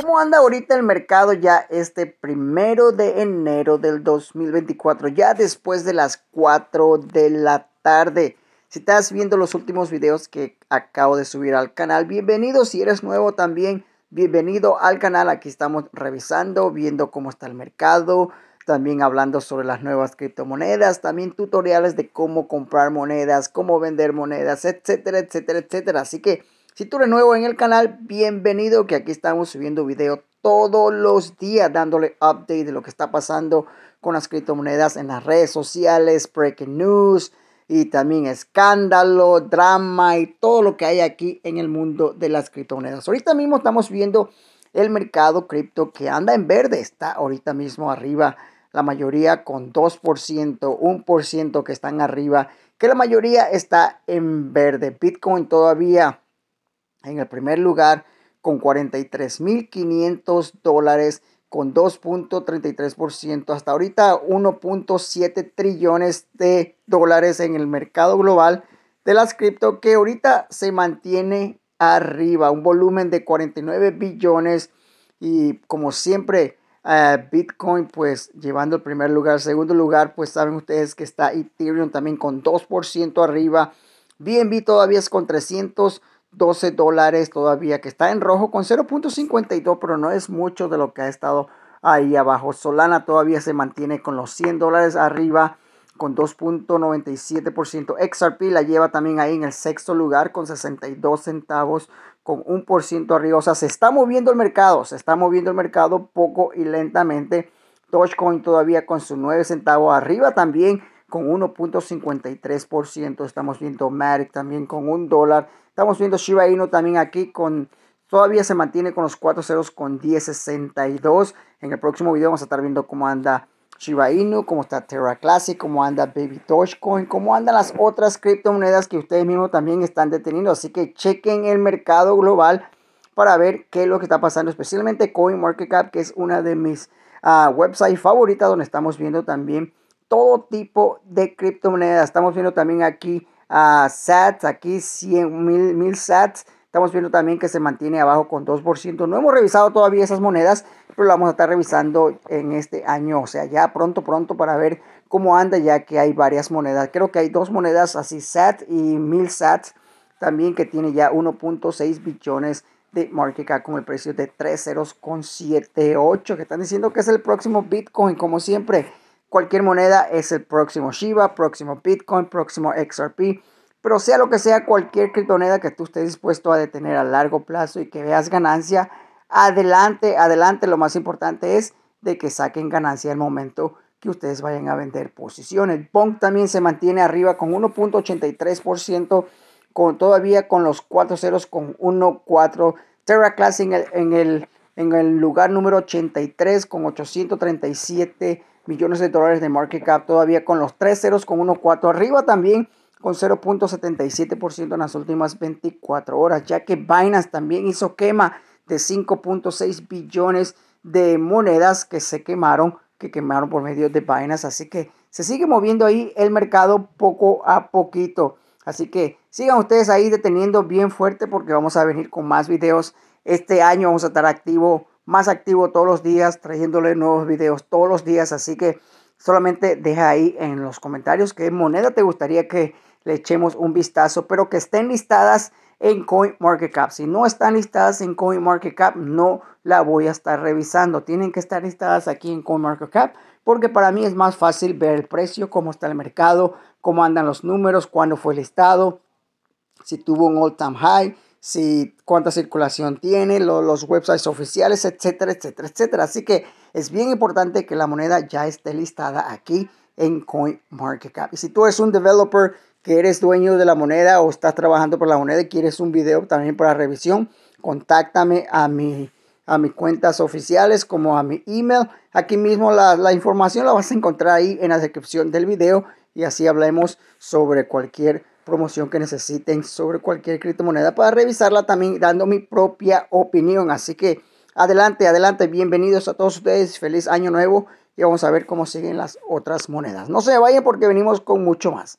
¿cómo anda ahorita el mercado ya este primero de enero del 2024? Ya después de las 4 de la tarde. Si estás viendo los últimos videos que acabo de subir al canal, bienvenido. Si eres nuevo también, bienvenido al canal. Aquí estamos revisando, viendo cómo está el mercado, también hablando sobre las nuevas criptomonedas, también tutoriales de cómo comprar monedas, cómo vender monedas, etcétera, etcétera, etcétera. Así que si tú eres nuevo en el canal, bienvenido que aquí estamos subiendo video todos los días dándole update de lo que está pasando con las criptomonedas en las redes sociales, breaking news y también escándalo, drama y todo lo que hay aquí en el mundo de las criptomonedas. Ahorita mismo estamos viendo el mercado cripto que anda en verde, está ahorita mismo arriba la mayoría con 2%, 1% que están arriba, que la mayoría está en verde. Bitcoin todavía en el primer lugar con 43.500 dólares con 2.33%. Hasta ahorita 1.7 trillones de dólares en el mercado global de las cripto que ahorita se mantiene arriba, un volumen de 49 billones y como siempre eh, Bitcoin pues llevando el primer lugar, segundo lugar pues saben ustedes que está Ethereum también con 2% arriba, BNB todavía es con 300 12 dólares todavía que está en rojo con 0.52, pero no es mucho de lo que ha estado ahí abajo. Solana todavía se mantiene con los 100 dólares arriba con 2.97%. XRP la lleva también ahí en el sexto lugar con 62 centavos con 1% arriba. O sea, se está moviendo el mercado, se está moviendo el mercado poco y lentamente. Dogecoin todavía con sus 9 centavos arriba también con 1.53%. Estamos viendo Matic también con un dólar. Estamos viendo Shiba Inu también aquí con... Todavía se mantiene con los 4 ceros con 10.62. En el próximo video vamos a estar viendo cómo anda Shiba Inu, cómo está Terra Classic, cómo anda Baby Dogecoin, cómo andan las otras criptomonedas que ustedes mismos también están deteniendo. Así que chequen el mercado global para ver qué es lo que está pasando, especialmente CoinMarketCap, que es una de mis ah, websites favoritas donde estamos viendo también todo tipo de criptomonedas. Estamos viendo también aquí ah, a SATs, aquí 100 mil, mil SATs. Estamos viendo también que se mantiene abajo con 2%. No hemos revisado todavía esas monedas, pero lo vamos a estar revisando en este año. O sea, ya pronto, pronto para ver cómo anda, ya que hay varias monedas. Creo que hay dos monedas así, SAT y 1000 SAT, también que tiene ya 1.6 billones de market cap con el precio de 3.078, que están diciendo que es el próximo Bitcoin, como siempre cualquier moneda es el próximo Shiba, próximo Bitcoin, próximo XRP. Pero sea lo que sea, cualquier criptomoneda que tú estés dispuesto a detener a largo plazo y que veas ganancia, adelante, adelante. Lo más importante es de que saquen ganancia al momento que ustedes vayan a vender posiciones. Pong también se mantiene arriba con 1.83%, con, todavía con los cuatro ceros con 1.4. Terra Class en el, en, el, en el lugar número 83 con 837 Millones de dólares de market cap todavía con los tres ceros con 1.4 arriba también con 0.77% en las últimas 24 horas, ya que Binance también hizo quema de 5.6 billones de monedas que se quemaron, que quemaron por medio de Binance, así que se sigue moviendo ahí el mercado poco a poquito. Así que sigan ustedes ahí deteniendo bien fuerte porque vamos a venir con más videos este año, vamos a estar activo más activo todos los días, trayéndole nuevos videos todos los días. Así que solamente deja ahí en los comentarios qué moneda te gustaría que le echemos un vistazo, pero que estén listadas en CoinMarketCap. Si no están listadas en CoinMarketCap, no la voy a estar revisando. Tienen que estar listadas aquí en CoinMarketCap porque para mí es más fácil ver el precio, cómo está el mercado, cómo andan los números, cuándo fue listado, si tuvo un all-time high, si cuánta circulación tiene, los websites oficiales, etcétera, etcétera, etcétera. Así que es bien importante que la moneda ya esté listada aquí en CoinMarketCap. Y si tú eres un developer que eres dueño de la moneda o estás trabajando por la moneda y quieres un video también para revisión, contáctame a mi a mis cuentas oficiales como a mi email. Aquí mismo la, la información la vas a encontrar ahí en la descripción del video y así hablemos sobre cualquier promoción que necesiten sobre cualquier criptomoneda para revisarla también dando mi propia opinión. Así que adelante, adelante, bienvenidos a todos ustedes, feliz año nuevo y vamos a ver cómo siguen las otras monedas. No se vayan porque venimos con mucho más.